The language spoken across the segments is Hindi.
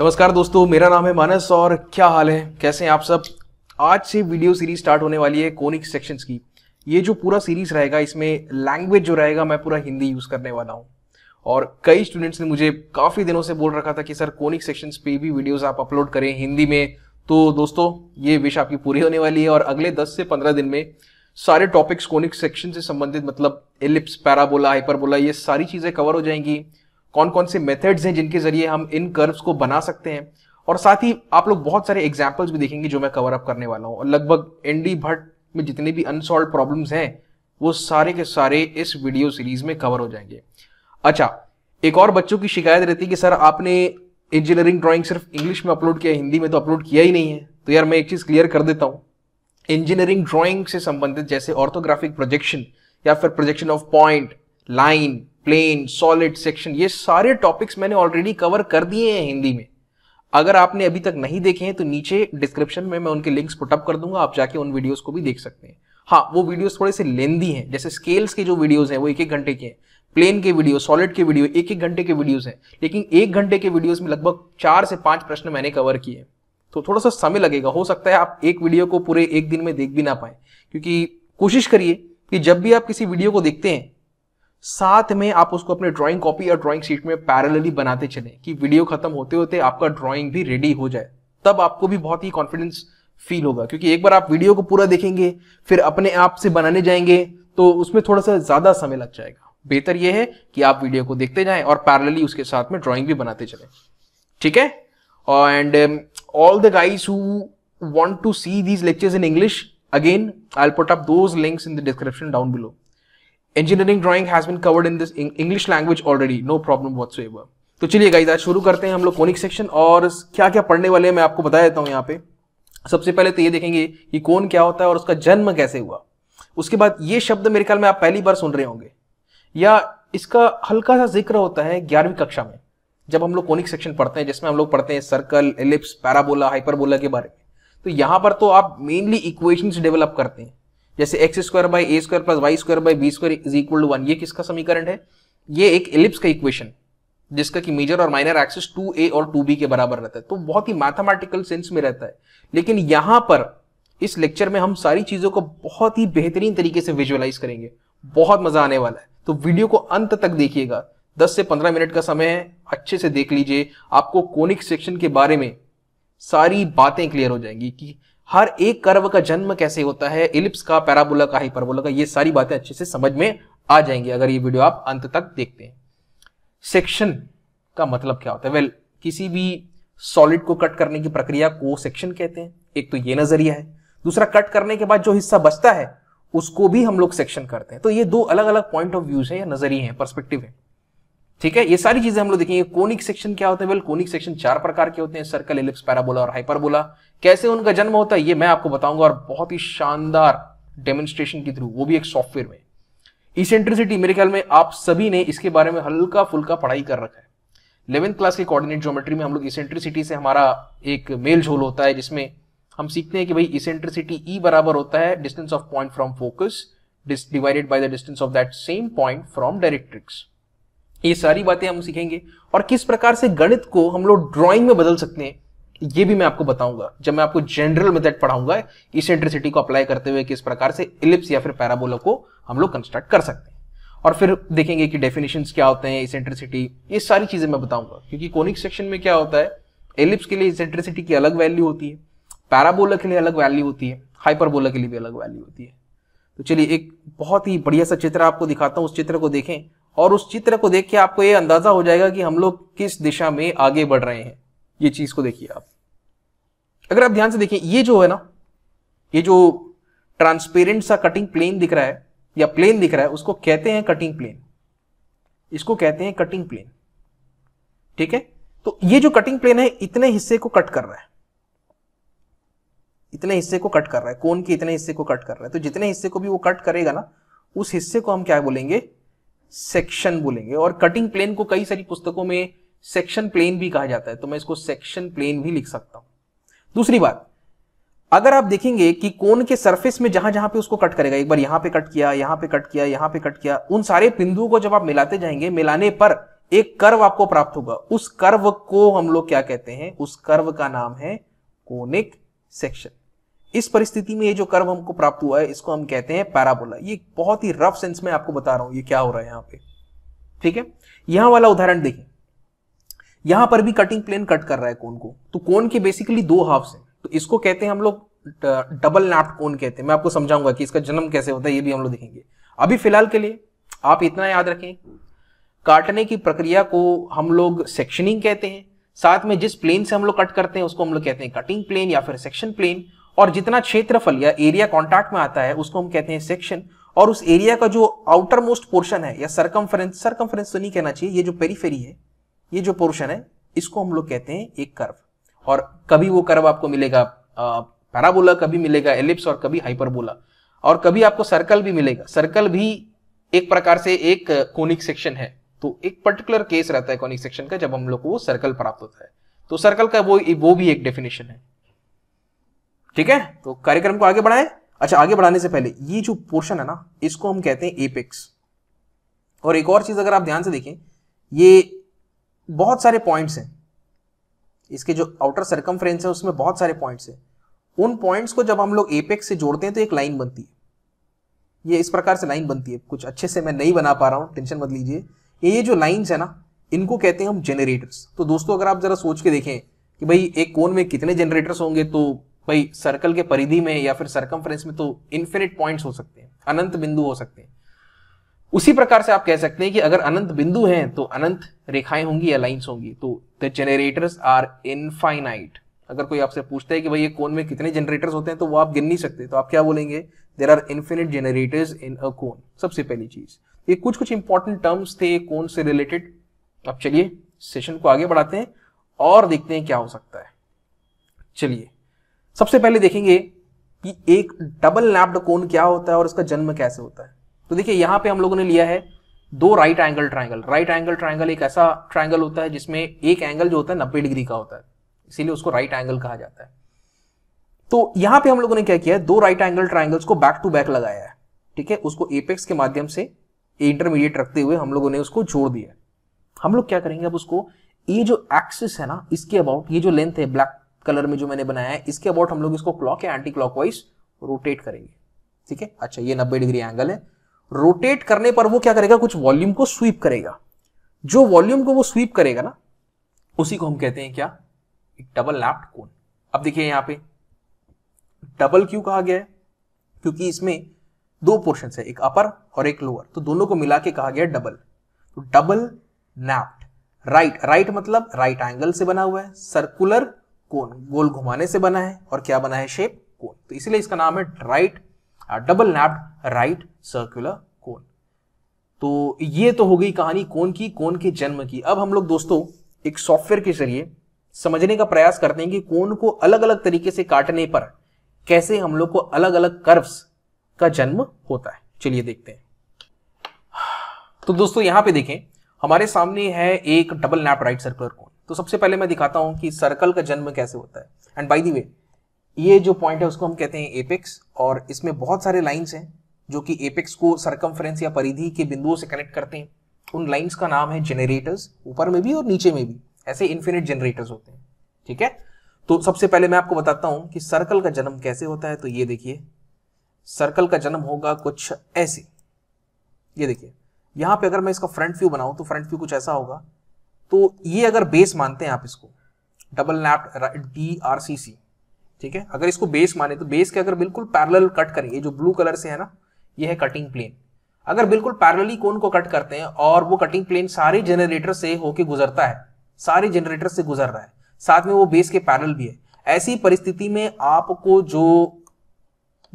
नमस्कार दोस्तों मेरा नाम है मानस और क्या हाल है कैसे हैं आप सब आज से वीडियो सीरीज स्टार्ट होने वाली है कोनिक सेक्शंस की ये जो पूरा सीरीज रहेगा इसमें लैंग्वेज जो रहेगा मैं पूरा हिंदी यूज करने वाला हूँ और कई स्टूडेंट्स ने मुझे काफी दिनों से बोल रखा था कि सर कोनिक सेक्शंस पे भी वीडियोज आप अपलोड करें हिंदी में तो दोस्तों ये विश आपकी पूरी होने वाली है और अगले दस से पंद्रह दिन में सारे टॉपिक्स कोनिक सेक्शन से संबंधित मतलब एलिप्स पैराबोला हाइपरबोला ये सारी चीजें कवर हो जाएंगी कौन कौन से मेथड्स हैं जिनके जरिए हम इन कर्व्स को बना सकते हैं और साथ ही आप लोग बहुत सारे एग्जाम्पल्स भी देखेंगे जो मैं कवर अप करने वाला हूँ और लगभग एन डी भट्ट में जितने भी अनसॉल्व प्रॉब्लम्स हैं वो सारे के सारे इस वीडियो सीरीज में कवर हो जाएंगे अच्छा एक और बच्चों की शिकायत रहती है कि सर आपने इंजीनियरिंग ड्राइंग सिर्फ इंग्लिश में अपलोड किया हिंदी में तो अपलोड किया ही नहीं है तो यार मैं एक चीज़ क्लियर कर देता हूँ इंजीनियरिंग ड्राइंग से संबंधित जैसे ऑर्थोग्राफिक प्रोजेक्शन या फिर projection of point line plane solid section ये सारे टॉपिक्स मैंने ऑलरेडी कवर कर दिए हैं हिंदी में अगर आपने अभी तक नहीं देखे हैं तो नीचे डिस्क्रिप्शन में मैं उनके लिंक्स पुटअप कर दूंगा आप जाके उन वीडियोस को भी देख सकते हैं हाँ वो वीडियोस थोड़े से लेंदी हैं जैसे स्केल्स के जो वीडियोस हैं वो एक एक घंटे के हैं प्लेन के वीडियो सॉलिड के वीडियो एक एक घंटे के वीडियोस हैं लेकिन एक घंटे के वीडियोस में लगभग चार से पांच प्रश्न मैंने कवर किए तो थोड़ा सा समय लगेगा हो सकता है आप एक वीडियो को पूरे एक दिन में देख भी ना पाए क्योंकि कोशिश करिए कि जब भी आप किसी वीडियो को देखते हैं साथ में आप उसको अपने ड्राइंग कॉपी या ड्राइंग शीट में पैरेलली बनाते चले कि वीडियो खत्म होते होते आपका ड्राइंग भी रेडी हो जाए तब आपको भी बहुत ही कॉन्फिडेंस फील होगा क्योंकि एक बार आप वीडियो को पूरा देखेंगे फिर अपने आप से बनाने जाएंगे तो उसमें थोड़ा सा ज्यादा समय लग जाएगा बेहतर यह है कि आप वीडियो को देखते जाएं और पैरेलली उसके साथ में ड्राइंग भी बनाते चले ठीक है and all the guys who want to see these lectures in English again I put up those links in the description down below drawing has been covered in this English language already no problem whatsoever तो चलिए गाइज आज शुरू करते हैं हम लोग कोनिक सेक्शन और क्या क्या पढ़ने वाले हैं मैं आपको बता देता हूँ यहाँ पे सबसे पहले तो ये देखेंगे कि कौन क्या होता है और उसका जन्म कैसे हुआ उसके बाद ये शब्द मेरे ख्याल में आप पहली बार सुन रहे होंगे या इसका हल्का सा जिक्र होता है ग्यारहवीं कक्षा में जब हम लोग कोनिक सेक्शन पढ़ते हैं जिसमें हम लोग पढ़ते हैं सर्कल एलिप्स पैराबोला हाइपरबोला के बारे में तो यहाँ पर तो आप मेनली इक्वेशंस डेवलप करते हैं जैसे X square by A square plus Y square by B square is equal to one ये किसका समीकरण है ये एक एलिप्स का इक्वेशन जिसका कि मेजर और माइनर एक्सिस 2a और 2b के बराबर रहता है तो बहुत ही मैथमेटिकल सेंस में रहता है लेकिन यहां पर इस लेक्चर में हम सारी चीजों को बहुत ही बेहतरीन तरीके से विजुअलाइज करेंगे बहुत मजा आने वाला है तो वीडियो को अंत तक देखिएगा 10 से 15 मिनट का समय है अच्छे से देख लीजिए आपको कोनिक सेक्शन के बारे में सारी बातें क्लियर हो जाएंगी कि हर एक कर्व का जन्म कैसे होता है इलिप्स का पैराबोला का हाइपरबोला का ये सारी बातें अच्छे से समझ में आ जाएंगी अगर ये वीडियो आप अंत तक देखते हैं सेक्शन का मतलब क्या होता है वेल well, किसी भी सॉलिड को कट करने की प्रक्रिया को सेक्शन कहते हैं एक तो ये नजरिया है दूसरा कट करने के बाद जो हिस्सा बचता है उसको भी हम लोग सेक्शन करते हैं तो ये दो अलग अलग पॉइंट ऑफ व्यूज है या नजरिए हैं पर्सपेक्टिव है ठीक है ये सारी चीजें हम लोग देखेंगे कोनिक सेक्शन क्या होते हैं वेल कोनिक सेक्शन चार प्रकार के होते हैं सर्कल एलिप्स पैराबोला और हाइपरबोला कैसे उनका जन्म होता है ये मैं आपको बताऊंगा और बहुत ही शानदार डेमोन्स्ट्रेशन के थ्रू वो भी एक सॉफ्टवेयर में इसेंट्रिसिटी मेरे ख्याल में आप सभी ने इसके बारे में हल्का फुल्का पढ़ाई कर रखा है इलेवेंथ क्लास के कोऑर्डिनेट ज्योमेट्री में हम लोग इसेंट्रिसिटी से हमारा एक मेल झोल होता है जिसमें हम सीखते हैं कि भाई इसेंट्रिसिटी ई e बराबर होता है distance of point from focus divided by the distance of that same point from directrix ये सारी बातें हम सीखेंगे और किस प्रकार से गणित को हम लोग ड्रॉइंग में बदल सकते हैं ये भी मैं आपको बताऊंगा जब मैं आपको जनरल मेथड पढ़ाऊंगा इसेंट्रिसिटी को अप्लाई करते हुए किस प्रकार से इलिप्स या फिर पैराबोला को हम लोग कंस्ट्रक्ट कर सकते हैं और फिर देखेंगे कि डेफिनेशन क्या होते हैं इसेंट्रिसिटी ये सारी चीजें मैं बताऊंगा क्योंकि कोनिक सेक्शन में क्या होता है एलिप्स के लिए इसेंट्रिसिटी की अलग वैल्यू होती है पैराबोला के लिए अलग वैल्यू होती है हाइपरबोला के लिए भी अलग वैल्यू होती है तो चलिए एक बहुत ही बढ़िया सा चित्र आपको दिखाता हूँ उस चित्र को देखें और उस चित्र को देख के आपको ये अंदाजा हो जाएगा कि हम लोग किस दिशा में आगे बढ़ रहे हैं ये चीज को देखिए आप अगर आप ध्यान से देखिए ये जो है ना ये जो ट्रांसपेरेंट सा कटिंग प्लेन दिख रहा है या प्लेन दिख रहा है उसको कहते हैं कटिंग प्लेन इसको कहते हैं कटिंग प्लेन ठीक है तो ये जो कटिंग प्लेन है इतने हिस्से को कट कर रहा है इतने हिस्से को कट कर रहा है कौन के इतने हिस्से को कट कर रहा है तो जितने हिस्से को भी वो कट करेगा ना उस हिस्से को हम क्या बोलेंगे सेक्शन बोलेंगे और कटिंग प्लेन को कई सारी पुस्तकों में सेक्शन प्लेन भी कहा जाता है तो मैं इसको सेक्शन प्लेन भी लिख सकता हूं दूसरी बात अगर आप देखेंगे कि कोन के सरफेस में जहां जहां पे उसको कट करेगा एक बार यहां पे कट किया यहां पे कट किया यहां पे कट किया उन सारे बिंदुओं को जब आप मिलाते जाएंगे मिलाने पर एक कर्व आपको प्राप्त होगा उस कर्व को हम लोग क्या कहते हैं उस कर्व का नाम है कोनिक सेक्शन इस परिस्थिति में ये जो कर्व हमको प्राप्त हुआ है इसको हम कहते हैं पैराबोला ये बहुत ही रफ सेंस में आपको बता रहा हूं ये क्या हो रहा है यहां पे ठीक है यहां वाला उदाहरण देखिए यहां पर भी कटिंग प्लेन कट कर रहा है कोन को तो कोन के बेसिकली दो हाफ है तो इसको कहते हैं हम लोग डबल नैप्ड कोन कहते हैं मैं आपको समझाऊंगा कि इसका जन्म कैसे होता है ये भी हम लोग देखेंगे अभी फिलहाल के लिए आप इतना याद रखें काटने की प्रक्रिया को हम लोग सेक्शनिंग कहते हैं साथ में जिस प्लेन से हम लोग कट करते हैं उसको हम लोग कहते हैं कटिंग प्लेन या फिर सेक्शन प्लेन और जितना क्षेत्रफल या एरिया कॉन्टैक्ट में आता है उसको हम कहते हैं सेक्शन और उस एरिया का जो आउटर मोस्ट पोर्शन है या सरकमफरेंस सरकमफरेंस तो नहीं कहना चाहिए ये जो पेरीफेरी है ये जो पोर्शन है इसको हम लोग कहते हैं एक कर्व और कभी वो कर्व आपको मिलेगा पैराबोला कभी मिलेगा एलिप्स और कभी हाइपरबोला और कभी आपको सर्कल भी मिलेगा सर्कल भी एक प्रकार से एक कोनिक सेक्शन है तो एक पर्टिकुलर केस रहता है कोनिक सेक्शन का जब हम लोग को वो सर्कल प्राप्त होता है तो सर्कल का वो वो भी एक डेफिनेशन है ठीक है तो कार्यक्रम को आगे बढ़ाएं अच्छा आगे बढ़ाने से पहले ये जो पोर्शन है ना इसको हम कहते हैं एपिक्स और एक और चीज अगर आप ध्यान से देखें ये बहुत सारे पॉइंट्स हैं इसके जो आउटर सर्कमफ्रेंस है उसमें बहुत सारे पॉइंट्स हैं उन पॉइंट्स को जब हम लोग एपेक्स से जोड़ते हैं तो एक लाइन बनती है ये इस प्रकार से लाइन बनती है कुछ अच्छे से मैं नहीं बना पा रहा हूँ टेंशन मत लीजिए ये ये जो लाइन्स है ना इनको कहते हैं हम जनरेटर्स तो दोस्तों अगर आप जरा सोच के देखें कि भाई एक कोन में कितने जनरेटर्स होंगे तो भाई सर्कल के परिधि में या फिर सर्कमफ्रेंस में तो इन्फिनिट पॉइंट्स हो सकते हैं अनंत बिंदु हो सकते हैं उसी प्रकार से आप कह सकते हैं कि अगर अनंत बिंदु हैं तो अनंत रेखाएं होंगी या लाइन्स होंगी तो द जनरेटर्स आर इनफाइनाइट अगर कोई आपसे पूछता है कि भाई ये कोन में कितने जनरेटर्स होते हैं तो वो आप गिन नहीं सकते तो आप क्या बोलेंगे there are infinite generators in a cone सबसे पहली चीज ये कुछ कुछ इंपॉर्टेंट टर्म्स थे कोन से रिलेटेड अब चलिए सेशन को आगे बढ़ाते हैं और देखते हैं क्या हो सकता है चलिए सबसे पहले देखेंगे कि एक डबल लैप्ड कोन क्या होता है और इसका जन्म कैसे होता है तो देखिए यहां पे हम लोगों ने लिया है दो right angle triangle right angle triangle एक ऐसा ट्राइंगल होता है जिसमें एक एंगल जो होता है नब्बे डिग्री का होता है इसीलिए उसको राइट एंगल कहा जाता है तो यहाँ पे हम लोगों ने क्या किया है दो राइट एंगल ट्राइंगल्स को बैक टू बैक लगाया है ठीक है उसको एपेक्स के माध्यम से इंटरमीडिएट रखते हुए हम लोगों ने उसको जोड़ दिया हम लोग क्या करेंगे अब उसको ये जो एक्सिस है ना इसके अबाउट ये जो लेंथ है ब्लैक कलर में जो मैंने बनाया है इसके अबाउट हम लोग इसको क्लॉक या एंटी क्लॉकवाइज रोटेट करेंगे ठीक है अच्छा ये नब्बे डिग्री एंगल है रोटेट करने पर वो क्या करेगा कुछ वॉल्यूम को स्वीप करेगा जो वॉल्यूम को वो स्वीप करेगा ना उसी को हम कहते हैं क्या एक डबल लैप्ड कोन अब देखिए यहां पे डबल क्यों कहा गया है क्योंकि इसमें दो पोर्शन है एक अपर और एक लोअर तो दोनों को मिला के कहा गया डबल तो डबल नैप्ड राइट राइट मतलब राइट एंगल से बना हुआ है सर्कुलर कोन गोल घुमाने से बना है और क्या बना है शेप कोन तो इसलिए इसका नाम है right double napped right circular cone तो ये तो हो गई कहानी कोन की कोन के जन्म की अब हम लोग दोस्तों एक सॉफ्टवेयर के जरिए समझने का प्रयास करते हैं कि कोन को अलग अलग तरीके से काटने पर कैसे हम लोग को अलग अलग कर्व्स का जन्म होता है चलिए देखते हैं तो दोस्तों यहां पे देखें हमारे सामने है एक double nap right circular cone तो सबसे पहले मैं दिखाता हूं कि सर्कल का जन्म कैसे होता है एंड बाई दी वे ये जो पॉइंट है उसको हम कहते हैं एपेक्स और इसमें बहुत सारे लाइन्स हैं जो कि एपेक्स को सरकमफ्रेंस या परिधि के बिंदुओं से कनेक्ट करते हैं उन लाइन्स का नाम है जेनरेटर्स ऊपर में भी और नीचे में भी ऐसे इन्फिनिट जनरेटर्स होते हैं ठीक है तो सबसे पहले मैं आपको बताता हूं कि सर्कल का जन्म कैसे होता है तो ये देखिए सर्कल का जन्म होगा कुछ ऐसे ये देखिए यहां पे अगर मैं इसका फ्रंट व्यू बनाऊं तो फ्रंट व्यू कुछ ऐसा होगा तो ये अगर बेस मानते हैं आप इसको double napped D R C C ठीक है अगर इसको बेस माने तो बेस के अगर बिल्कुल पैरल कट करेंगे जो ब्लू कलर से है ना ये है कटिंग प्लेन अगर बिल्कुल पैरलली कोन को कट करते हैं और वो कटिंग प्लेन सारे जनरेटर से होके गुजरता है सारे जनरेटर से गुजर रहा है साथ में वो बेस के पैरल भी है ऐसी परिस्थिति में आपको जो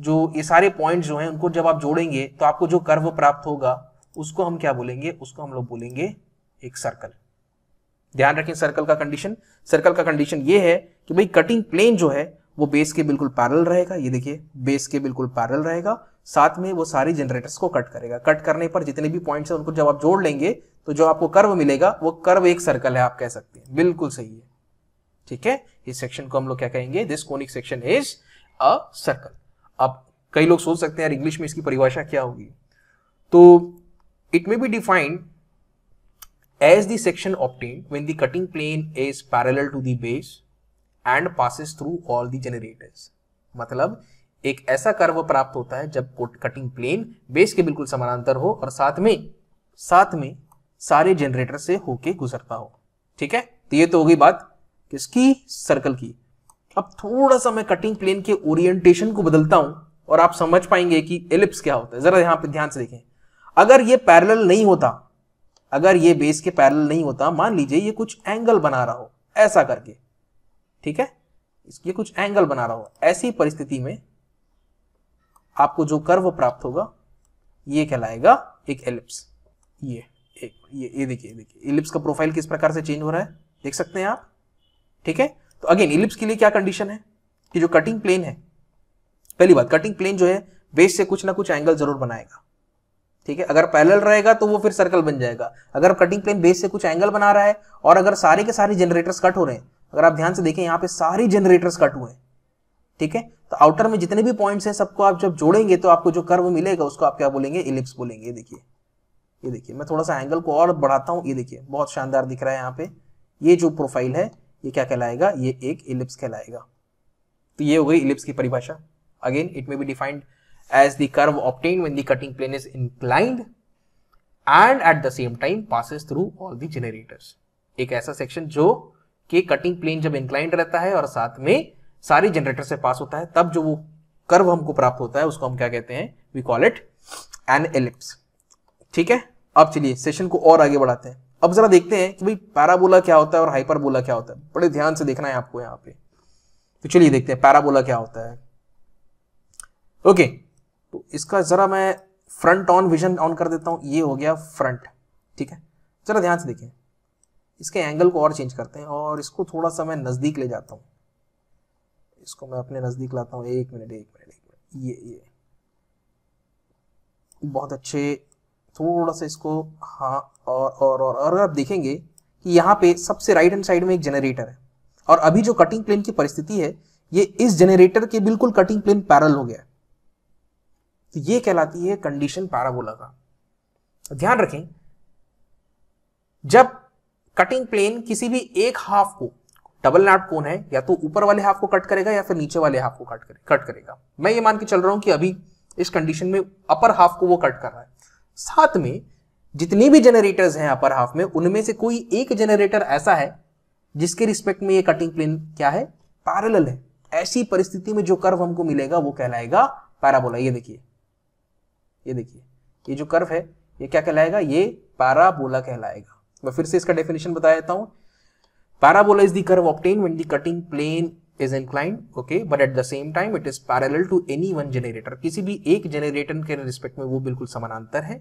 जो ये सारे पॉइंट जो हैं उनको जब आप जोड़ेंगे तो आपको जो कर्व प्राप्त होगा उसको हम क्या बोलेंगे उसको हम लोग बोलेंगे एक सर्कल ध्यान रखें सर्कल का कंडीशन सर्कल का कंडीशन ये है कि भाई कटिंग प्लेन जो है वो बेस के बिल्कुल पैरल रहेगा ये देखिए बेस के बिल्कुल पैरल रहेगा साथ में वो सारी जनरेटर्स को कट करेगा कट करने पर जितने भी पॉइंट्स हैं उनको जब आप जोड़ लेंगे तो जो आपको कर्व मिलेगा वो कर्व एक सर्कल है आप कह सकते हैं बिल्कुल सही है ठीक है इस सेक्शन को हम लोग क्या कहेंगे this conic section is a circle अब कई लोग सोच सकते हैं यार इंग्लिश में इसकी परिभाषा क्या होगी तो it may be defined as the section obtain when the cutting plane is parallel to the base and passes through all the generators मतलब एक ऐसा कर्व प्राप्त होता है जब कटिंग प्लेन बेस के बिल्कुल समानांतर हो और साथ में साथ में सारे जनरेटर से होके गुजरता हो ठीक है तो ये तो होगी बात किसकी सर्कल की अब थोड़ा सा मैं कटिंग प्लेन के ओरिएंटेशन को बदलता हूं और आप समझ पाएंगे कि एलिप्स क्या होता है जरा यहां पे ध्यान से देखें अगर ये पैरेलल नहीं होता अगर ये बेस के पैरेलल नहीं होता मान लीजिए ये कुछ एंगल बना रहा हो ऐसा करके ठीक है ये कुछ एंगल बना रहा हो ऐसी परिस्थिति में आपको जो कर्व प्राप्त होगा ये कहलाएगा एक एलिप्स ये एक ये ये देखिए देखिए एलिप्स का प्रोफाइल किस प्रकार से चेंज हो रहा है देख सकते हैं आप ठीक है तो अगेन इलिप्स के लिए क्या कंडीशन है कि जो कटिंग प्लेन है पहली बात कटिंग प्लेन जो है बेस से कुछ ना कुछ एंगल जरूर बनाएगा ठीक है अगर पैरेलल रहेगा तो वो फिर सर्कल बन जाएगा अगर कटिंग प्लेन बेस से कुछ एंगल बना रहा है और अगर सारे के सारे जनरेटर्स कट हो रहे हैं अगर आप ध्यान से देखें यहाँ पे सारी जनरेटर्स कट हुए हैं ठीक है तो आउटर में जितने भी पॉइंट्स हैं सबको आप जब जोड़ेंगे तो आपको जो कर्व मिलेगा उसको आप क्या बोलेंगे इलिप्स बोलेंगे ये देखिए ये देखिए मैं थोड़ा सा एंगल को और बढ़ाता हूँ ये देखिए बहुत शानदार दिख रहा है यहाँ पे ये जो प्रोफाइल है ये क्या कहलाएगा ये एक इलिप्स कहलाएगा तो ये हो गई इलिप्स की परिभाषा again it may be defined as the curve obtain when the cutting plane is inclined and at the same time passes through all the generators एक ऐसा सेक्शन जो कि कटिंग प्लेन जब इंक्लाइंड रहता है और साथ में सारी जनरेटर से पास होता है तब जो वो कर्व हमको प्राप्त होता है उसको हम क्या कहते हैं we call it an ellipse ठीक है अब चलिए सेशन को और आगे बढ़ाते हैं अब जरा देखते हैं कि भाई पैराबोला क्या होता है और हाइपरबोला क्या होता है बड़े ध्यान से देखना है आपको यहाँ पे तो चलिए देखते हैं पैराबोला क्या होता है ओके तो इसका जरा मैं फ्रंट ऑन विजन ऑन कर देता हूं ये हो गया फ्रंट ठीक है जरा ध्यान से देखिए इसके एंगल को और चेंज करते हैं और इसको थोड़ा सा मैं नज़दीक ले जाता हूँ इसको मैं अपने नज़दीक लाता हूँ एक मिनट एक मिनट एक मिनट ये ये बहुत अच्छे थोड़ा सा इसको हाँ और और और अगर आप देखेंगे कि यहाँ पे सबसे राइट हैंड साइड में एक जनरेटर है और अभी जो कटिंग प्लेन की परिस्थिति है ये इस जनरेटर के बिल्कुल कटिंग प्लेन पैरल हो गया है तो ये कहलाती है कंडीशन पैराबोला का ध्यान रखें जब कटिंग प्लेन किसी भी एक हाफ को डबल नॉट कोन है या तो ऊपर वाले हाफ को कट करेगा या फिर नीचे वाले हाफ को कट करे, कट करेगा मैं ये मान के चल रहा हूं कि अभी इस कंडीशन में अपर हाफ को वो कट कर रहा है साथ में जितनी भी जनरेटर्स हैं अपर हाफ में उनमें से कोई एक जनरेटर ऐसा है जिसके रिस्पेक्ट में ये कटिंग प्लेन क्या है पैरेलल है ऐसी परिस्थिति में जो कर्व हमको मिलेगा वो कहलाएगा पैराबोला ये देखिए ये देखिए ये जो कर्व है ये क्या कहलाएगा ये पैराबोला कहलाएगा मैं फिर से इसका डेफिनेशन बता देता हूँ parabola is the curve obtain when the cutting plane is inclined okay but at the same time it is parallel to any one generator किसी भी एक जनरेटर के रिस्पेक्ट में वो बिल्कुल समानांतर है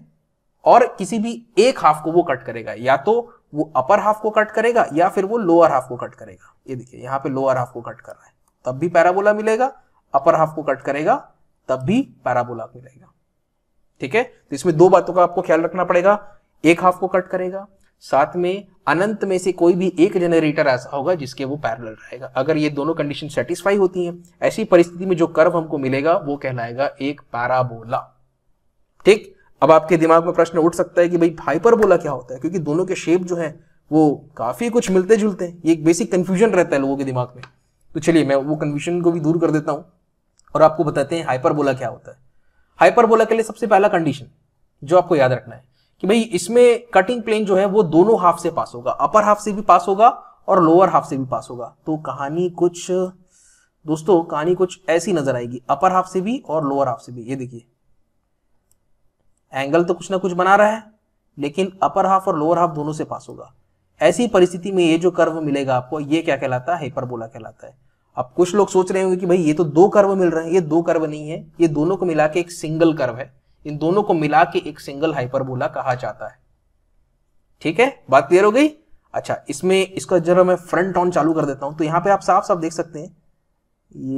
और किसी भी एक हाफ को वो कट करेगा या तो वो अपर हाफ को कट करेगा या फिर वो लोअर हाफ को कट करेगा ये देखिए यहाँ पे लोअर हाफ को कट कर रहा है तब भी पैराबोला मिलेगा अपर हाफ को कट करेगा तब भी पैराबोला मिलेगा ठीक है तो इसमें दो बातों का आपको ख्याल रखना पड़ेगा एक हाफ को कट करेगा साथ में अनंत में से कोई भी एक जनरेटर ऐसा होगा जिसके वो पैरल रहेगा अगर ये दोनों कंडीशन सेटिस्फाई होती हैं ऐसी परिस्थिति में जो कर्व हमको मिलेगा वो कहलाएगा एक पैराबोला ठीक अब आपके दिमाग में प्रश्न उठ सकता है कि भाई हाइपरबोला क्या होता है क्योंकि दोनों के शेप जो है वो काफी कुछ मिलते जुलते हैं ये एक बेसिक कंफ्यूजन रहता है लोगों के दिमाग में तो चलिए मैं वो कन्फ्यूजन को भी दूर कर देता हूँ और आपको बताते हैं हाइपरबोला क्या होता है हाइपरबोला के लिए सबसे पहला कंडीशन जो आपको याद रखना है कि भाई इसमें कटिंग प्लेन जो है वो दोनों हाफ से पास होगा अपर हाफ से भी पास होगा और लोअर हाफ से भी पास होगा तो कहानी कुछ दोस्तों कहानी कुछ ऐसी नजर आएगी अपर हाफ से भी और लोअर हाफ से भी ये देखिए एंगल तो कुछ ना कुछ बना रहा है लेकिन अपर हाफ और लोअर हाफ दोनों से पास होगा ऐसी परिस्थिति में ये जो कर्व मिलेगा आपको ये क्या कहलाता है हाइपरबोला कहलाता है अब कुछ लोग सोच रहे होंगे कि भाई ये तो दो कर्व मिल रहे हैं ये दो कर्व नहीं है ये दोनों को मिला के एक सिंगल कर्व है इन दोनों को मिला के एक सिंगल हाइपरबोला कहा जाता है ठीक है बात क्लियर हो गई अच्छा इसमें इसका जरा मैं फ्रंट ऑन चालू कर देता हूं तो यहां पे आप साफ साफ देख सकते हैं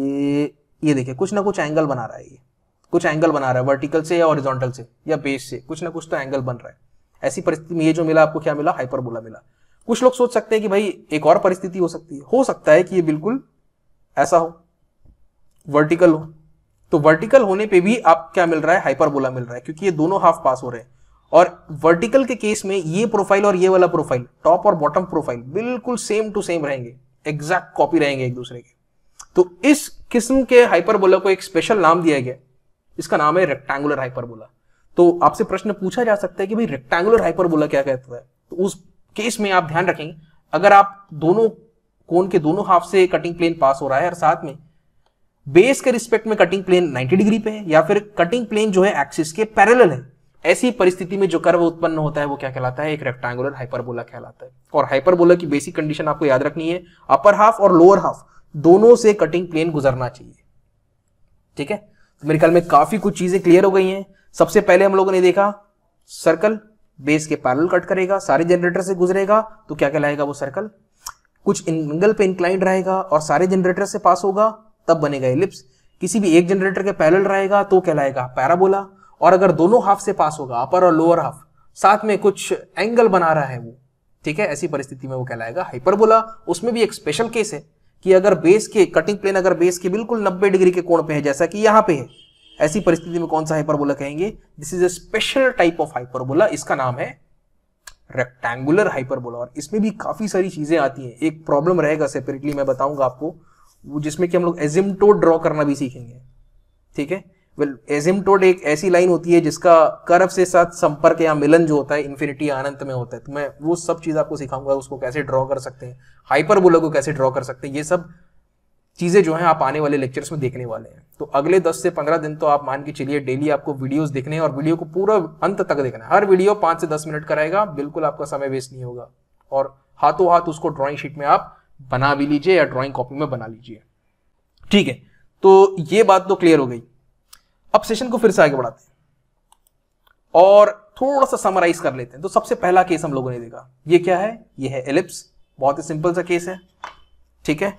ये ये देखिए कुछ ना कुछ एंगल बना रहा है ये कुछ एंगल बना रहा है वर्टिकल से या ओरिजोंटल से या बेस से कुछ ना कुछ तो एंगल बन रहा है ऐसी परिस्थिति में ये जो मिला आपको क्या मिला हाइपरबोला मिला कुछ लोग सोच सकते हैं कि भाई एक और परिस्थिति हो सकती है हो सकता है कि ये बिल्कुल ऐसा हो वर्टिकल हो तो वर्टिकल होने पे भी आप क्या मिल रहा है हाइपरबोला मिल रहा है क्योंकि ये दोनों हाफ पास हो रहे हैं और वर्टिकल के केस में ये प्रोफाइल और ये वाला प्रोफाइल टॉप और बॉटम प्रोफाइल बिल्कुल सेम टू सेम रहेंगे एग्जैक्ट कॉपी रहेंगे एक दूसरे के तो इस किस्म के हाइपरबोला को एक स्पेशल नाम दिया गया इसका नाम है रेक्टेंगुलर हाइपरबोला तो आपसे प्रश्न पूछा जा सकता है कि भाई रेक्टेंगुलर हाइपरबोला क्या कहता है तो उस केस में आप ध्यान रखेंगे अगर आप दोनों कोन के दोनों हाफ से कटिंग प्लेन पास हो रहा है और साथ में बेस के रिस्पेक्ट में कटिंग प्लेन 90 डिग्री पे है या फिर कटिंग प्लेन जो है एक्सिस के पैरेलल है ऐसी परिस्थिति में जो कर्व उत्पन्न होता है वो क्या कहलाता है एक रेक्टेंगुलर हाइपरबोला कहलाता है और हाइपरबोला की बेसिक कंडीशन आपको याद रखनी है अपर हाफ और लोअर हाफ दोनों से कटिंग प्लेन गुजरना चाहिए ठीक है तो मेरे ख्याल में काफी कुछ चीजें क्लियर हो गई हैं सबसे पहले हम लोगों ने देखा सर्कल बेस के पैरल कट करेगा सारे जनरेटर से गुजरेगा तो क्या कहलाएगा वो सर्कल कुछ एंगल पे इंक्लाइंड रहेगा और सारे जनरेटर से पास होगा तब बनेगा इलिप्स किसी भी एक जनरेटर के पैरल रहेगा तो कहलाएगा पैराबोला और अगर दोनों हाफ से पास होगा अपर और लोअर हाफ साथ में कुछ एंगल बना रहा है वो ठीक है ऐसी परिस्थिति में वो कहलाएगा हाइपरबोला उसमें भी एक स्पेशल केस है कि अगर बेस के कटिंग प्लेन अगर बेस के बिल्कुल 90 डिग्री के कोण पे है जैसा कि यहाँ पे है ऐसी परिस्थिति में कौन सा हाइपरबोला कहेंगे this is a special type of hyperbola इसका नाम है रेक्टेंगुलर हाइपरबोला और इसमें भी काफी सारी चीजें आती हैं एक प्रॉब्लम रहेगा सेपरेटली मैं बताऊंगा आपको जिसमें कि हम लोग एजिमटोड ड्रॉ करना भी सीखेंगे ठीक है वेल एजिमटोड एक ऐसी लाइन होती है जिसका कर्व से साथ संपर्क या मिलन जो होता है इन्फिनिटी अनंत में होता है तो मैं वो सब चीज़ आपको सिखाऊंगा उसको कैसे ड्रॉ कर सकते हैं हाइपरबोला को कैसे ड्रॉ कर सकते हैं ये सब चीज़ें जो हैं आप आने वाले लेक्चर्स में देखने वाले हैं तो अगले 10 से 15 दिन तो आप मान के चलिए डेली आपको वीडियोस देखने हैं और वीडियो को पूरा अंत तक देखना है हर वीडियो 5 से 10 मिनट का रहेगा बिल्कुल आपका समय वेस्ट नहीं होगा और हाथों हाथ उसको ड्राइंग शीट में आप बना भी लीजिए या ड्राइंग कॉपी में बना लीजिए ठीक है तो ये बात तो क्लियर हो गई अब सेशन को फिर से आगे बढ़ाते हैं और थोड़ा सा समराइज कर लेते हैं तो सबसे पहला केस हम लोगों ने देखा ये क्या है ये है एलिप्स बहुत ही सिंपल सा केस है ठीक है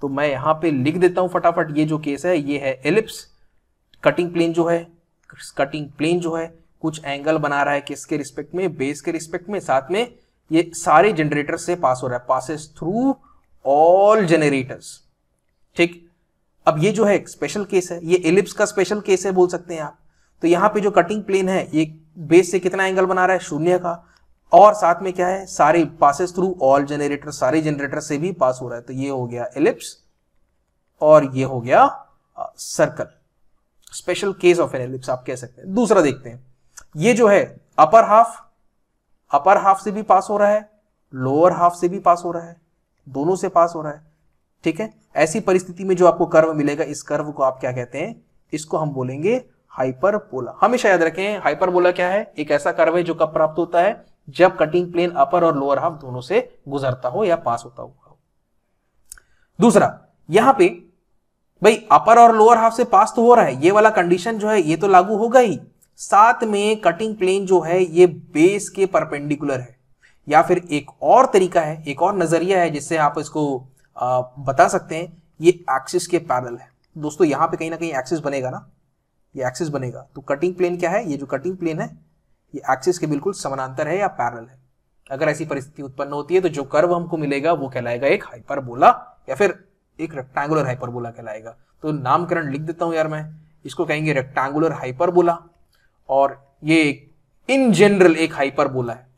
तो मैं यहां पे लिख देता हूं फटाफट ये जो केस है ये है एलिप्स कटिंग प्लेन जो है कटिंग प्लेन जो है कुछ एंगल बना रहा है किसके रिस्पेक्ट में बेस के रिस्पेक्ट में साथ में ये सारे जनरेटर से पास हो रहा है पासिस थ्रू ऑल जनरेटर्स ठीक अब ये जो है स्पेशल केस है ये एलिप्स का स्पेशल केस है बोल सकते हैं आप तो यहां पे जो कटिंग प्लेन है ये बेस से कितना एंगल बना रहा है शून्य का और साथ में क्या है सारे पासेस थ्रू ऑल जनरेटर सारे जनरेटर से भी पास हो रहा है तो ये हो गया एलिप्स और ये हो गया circle special case of an ellipse आप कह सकते हैं दूसरा देखते हैं ये जो है अपर हाफ अपर हाफ से भी पास हो रहा है लोअर हाफ से भी पास हो रहा है दोनों से पास हो रहा है ठीक है ऐसी परिस्थिति में जो आपको कर्व मिलेगा इस कर्व को आप क्या कहते हैं इसको हम बोलेंगे हाइपरबोला हमेशा याद रखें हाइपरबोला क्या है एक ऐसा कर्व है जो कब प्राप्त होता है जब कटिंग प्लेन अपर और लोअर हाफ दोनों से गुजरता हो या पास होता हुआ हो दूसरा यहां पे भाई अपर और लोअर हाफ से पास तो हो रहा है ये वाला कंडीशन जो है ये तो लागू होगा ही साथ में कटिंग प्लेन जो है ये बेस के परपेंडिकुलर है या फिर एक और तरीका है एक और नज़रिया है जिससे आप इसको आ, बता सकते हैं ये एक्सिस के पैरल है दोस्तों यहाँ पे कहीं ना कहीं एक्सिस बनेगा ना ये एक्सिस बनेगा तो कटिंग प्लेन क्या है ये जो कटिंग प्लेन है ये एक्सिस के बिल्कुल समानांतर है या पैरल है अगर ऐसी परिस्थिति उत्पन्न होती है तो जो कर्व हमको मिलेगा वो कहलाएगा एक हाइपरबोला या फिर एक रेक्टेंगुलर हाइपरबोला कहलाएगा तो नामकरण लिख देता हूं यार मैं इसको कहेंगे रेक्टेंगुलर हाइपरबोला और ये इन जनरल एक हाइपरबोला है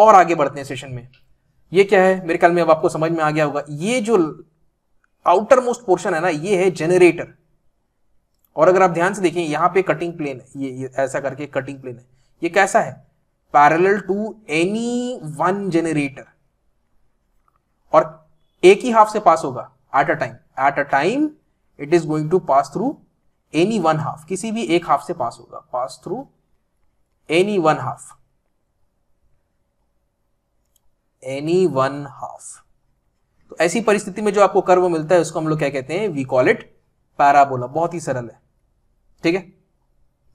और आगे बढ़ते हैं सेशन में ये क्या है मेरे ख्याल में अब आपको समझ में आ गया होगा ये जो आउटर मोस्ट पोर्शन है ना ये है जनरेटर और अगर आप ध्यान से देखें यहां पे कटिंग प्लेन है ये, ये ऐसा करके कटिंग प्लेन है ये कैसा है parallel to any one generator और एक ही हाफ से पास होगा at a time at a time it is going to pass through any one half किसी भी एक हाफ से पास होगा pass through any one half any one half तो ऐसी परिस्थिति में जो आपको कर्व मिलता है उसको हम लोग क्या कहते हैं वी कॉल इट पैराबोला बहुत ही सरल है ठीक है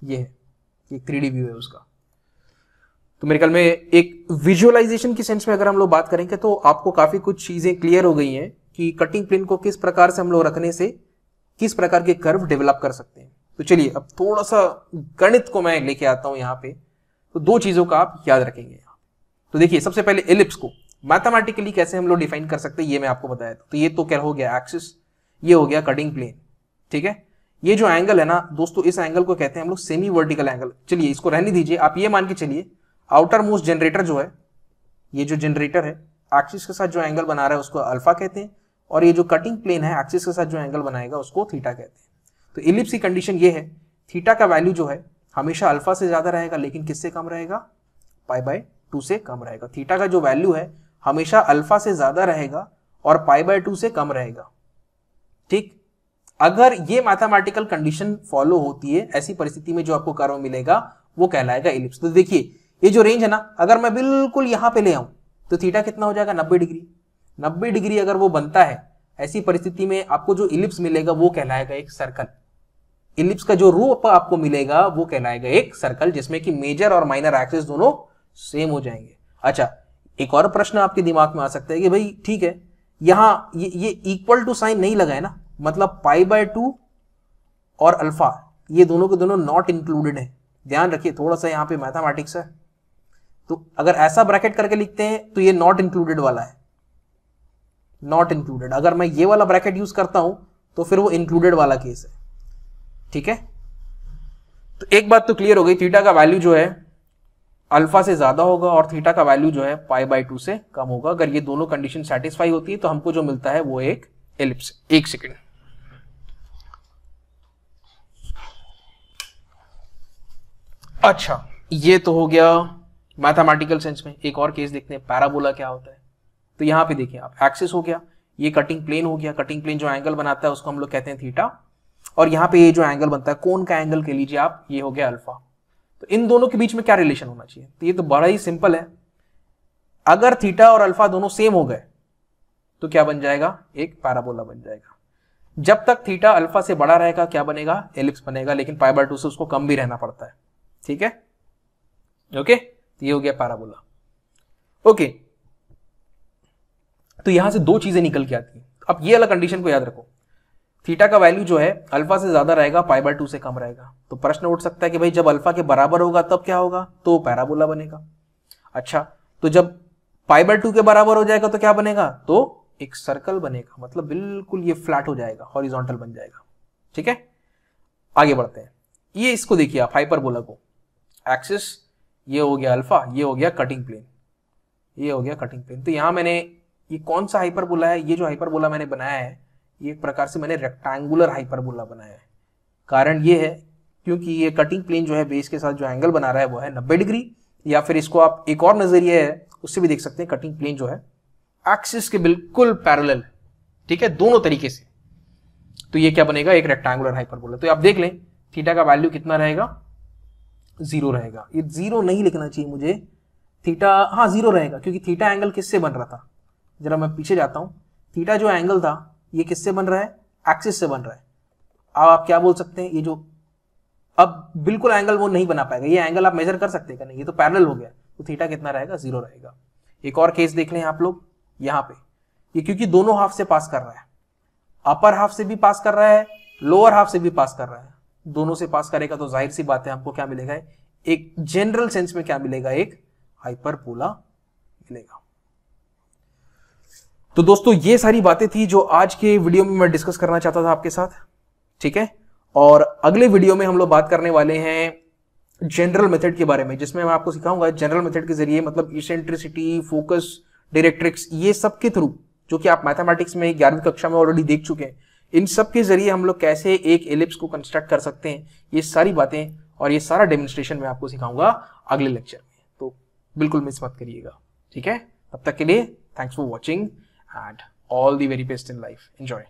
ये है ये थ्री व्यू है उसका तो मेरे ख्याल में एक विजुअलाइजेशन की सेंस में अगर हम लोग बात करेंगे तो आपको काफी कुछ चीजें क्लियर हो गई हैं कि कटिंग प्लेन को किस प्रकार से हम लोग रखने से किस प्रकार के कर्व डेवलप कर सकते हैं तो चलिए अब थोड़ा सा गणित को मैं लेके आता हूं यहां पे तो दो चीजों का आप याद रखेंगे तो देखिए सबसे पहले एलिप्स को मैथमेटिकली कैसे हम लोग डिफाइन कर सकते हैं ये मैं आपको बताया था तो ये तो क्या हो गया एक्सिस ये हो गया कटिंग प्लेन ठीक है ये जो एंगल है ना दोस्तों इस एंगल को कहते हैं हम लोग सेमी वर्टिकल एंगल चलिए इसको रहने दीजिए आप ये मान के चलिए आउटर मोस्ट जनरेटर जो है ये जो जनरेटर है एक्सिस के साथ जो एंगल बना रहा है उसको अल्फा कहते हैं और ये जो कटिंग प्लेन है एक्सिस के साथ जो एंगल बनाएगा उसको थीटा कहते हैं तो इलिप्स की कंडीशन ये है थीटा का वैल्यू जो है हमेशा अल्फा से ज्यादा रहेगा लेकिन किससे कम रहेगा पाई बाय टू से कम रहेगा थीटा का जो वैल्यू है हमेशा अल्फा से ज्यादा रहेगा और पाई बाय टू से कम रहेगा ठीक अगर ये मैथमेटिकल कंडीशन फॉलो होती है ऐसी परिस्थिति में जो आपको कर्व मिलेगा वो कहलाएगा इलिप्स तो देखिए ये जो रेंज है ना अगर मैं बिल्कुल यहां पे ले आऊं तो थीटा कितना हो जाएगा नब्बे डिग्री नब्बे डिग्री अगर वो बनता है ऐसी परिस्थिति में आपको जो इलिप्स मिलेगा वो कहलाएगा एक सर्कल इलिप्स का जो रूप आपको मिलेगा वो कहलाएगा एक सर्कल जिसमें कि मेजर और माइनर एक्सिस दोनों सेम हो जाएंगे अच्छा एक और प्रश्न आपके दिमाग में आ सकता है कि भाई ठीक है यहां ये इक्वल टू साइन नहीं लगा है ना मतलब पाई बाय टू और अल्फा ये दोनों के दोनों नॉट इंक्लूडेड है ध्यान रखिए थोड़ा सा यहां पे मैथमेटिक्स है तो अगर ऐसा ब्रैकेट करके लिखते हैं तो ये नॉट इंक्लूडेड वाला है नॉट इंक्लूडेड अगर मैं ये वाला ब्रैकेट यूज करता हूं तो फिर वो इंक्लूडेड वाला केस है ठीक है तो एक बात तो क्लियर हो गई थीटा का वैल्यू जो है अल्फा से ज्यादा होगा और थीटा का वैल्यू जो है पाई बाई टू से कम होगा अगर ये दोनों कंडीशन सेटिस्फाई होती है तो हमको जो मिलता है वो एक एलिप्स एक सेकेंड अच्छा ये तो हो गया मैथमेटिकल सेंस में एक और केस देखते हैं पैराबोला क्या होता है तो यहां पे देखिए आप एक्सिस हो गया ये कटिंग प्लेन हो गया कटिंग प्लेन जो एंगल बनाता है उसको हम लोग कहते हैं थीटा और यहाँ पे ये जो एंगल बनता है कौन का एंगल कह लीजिए आप ये हो गया अल्फा तो इन दोनों के बीच में क्या रिलेशन होना चाहिए तो ये तो बड़ा ही सिंपल है अगर थीटा और अल्फा दोनों सेम हो गए तो क्या बन जाएगा एक पैराबोला बन जाएगा जब तक थीटा अल्फा से बड़ा रहेगा क्या बनेगा एलिप्स बनेगा लेकिन पाइबर टू से उसको कम भी रहना पड़ता है ठीक है ओके तो ये हो गया पैराबोला ओके तो यहां से दो चीजें निकल के आती है अब ये अलग कंडीशन को याद रखो थीटा का वैल्यू जो है अल्फा से ज्यादा रहेगा पाई बाय टू से कम रहेगा तो प्रश्न उठ सकता है कि भाई जब अल्फा के बराबर होगा तब क्या होगा तो पैराबोला बनेगा अच्छा तो जब पाई बाय टू के बराबर हो जाएगा तो क्या बनेगा तो एक सर्कल बनेगा मतलब बिल्कुल ये फ्लैट हो जाएगा हॉरिजोंटल बन जाएगा ठीक है आगे बढ़ते हैं ये इसको देखिए आप हाइपरबोला को एक्सिस ये हो गया अल्फा ये हो गया कटिंग प्लेन ये हो गया कटिंग प्लेन तो यहां मैंने ये कौन सा हाइपरबोला है ये जो हाइपरबोला मैंने बनाया है ये एक प्रकार से मैंने रेक्टेंगुलर हाइपरबोला बनाया है कारण ये है क्योंकि ये कटिंग प्लेन जो है बेस के साथ जो एंगल बना रहा है वो है नब्बे डिग्री या फिर इसको आप एक और नजरिए है उससे भी देख सकते हैं कटिंग प्लेन जो है एक्सिस के बिल्कुल पैरेलल ठीक है दोनों तरीके से तो ये क्या बनेगा एक रेक्टेंगुलर हाइपरबोला तो आप देख लें थीटा का वैल्यू कितना रहेगा जीरो रहेगा ये जीरो नहीं लिखना चाहिए मुझे थीटा हाँ जीरो रहेगा क्योंकि थीटा एंगल किससे बन रहा था जरा मैं पीछे जाता हूँ थीटा जो एंगल था ये किससे बन रहा है एक्सिस से बन रहा है अब आप क्या बोल सकते हैं ये जो अब बिल्कुल एंगल वो नहीं बना पाएगा ये एंगल आप मेजर कर सकते हैं ये तो पैरल हो गया तो थीटा कितना रहेगा जीरो रहेगा एक और केस देख लें आप लोग यहाँ पे ये क्योंकि दोनों हाफ से पास कर रहा है अपर हाफ से भी पास कर रहा है लोअर हाफ से भी पास कर रहा है दोनों से पास करेगा तो जाहिर सी बात है आपको क्या मिलेगा एक जनरल सेंस में क्या मिलेगा एक हाइपरपोला मिलेगा तो दोस्तों ये सारी बातें थी जो आज के वीडियो में मैं डिस्कस करना चाहता था आपके साथ ठीक है और अगले वीडियो में हम लोग बात करने वाले हैं जनरल मेथड के बारे में जिसमें मैं आपको सिखाऊंगा जनरल मेथड के जरिए मतलब इसेंट्रिसिटी फोकस डायरेक्ट्रिक्स ये सब के थ्रू जो कि आप मैथमेटिक्स में ग्यारहवीं कक्षा में ऑलरेडी देख चुके हैं इन सब के जरिए हम लोग कैसे एक एलिप्स को कंस्ट्रक्ट कर सकते हैं ये सारी बातें और ये सारा डेमोन्स्ट्रेशन मैं आपको सिखाऊंगा अगले लेक्चर में तो बिल्कुल मिस मत करिएगा ठीक है तब तक के लिए thanks for watching and all the very best in life. Enjoy.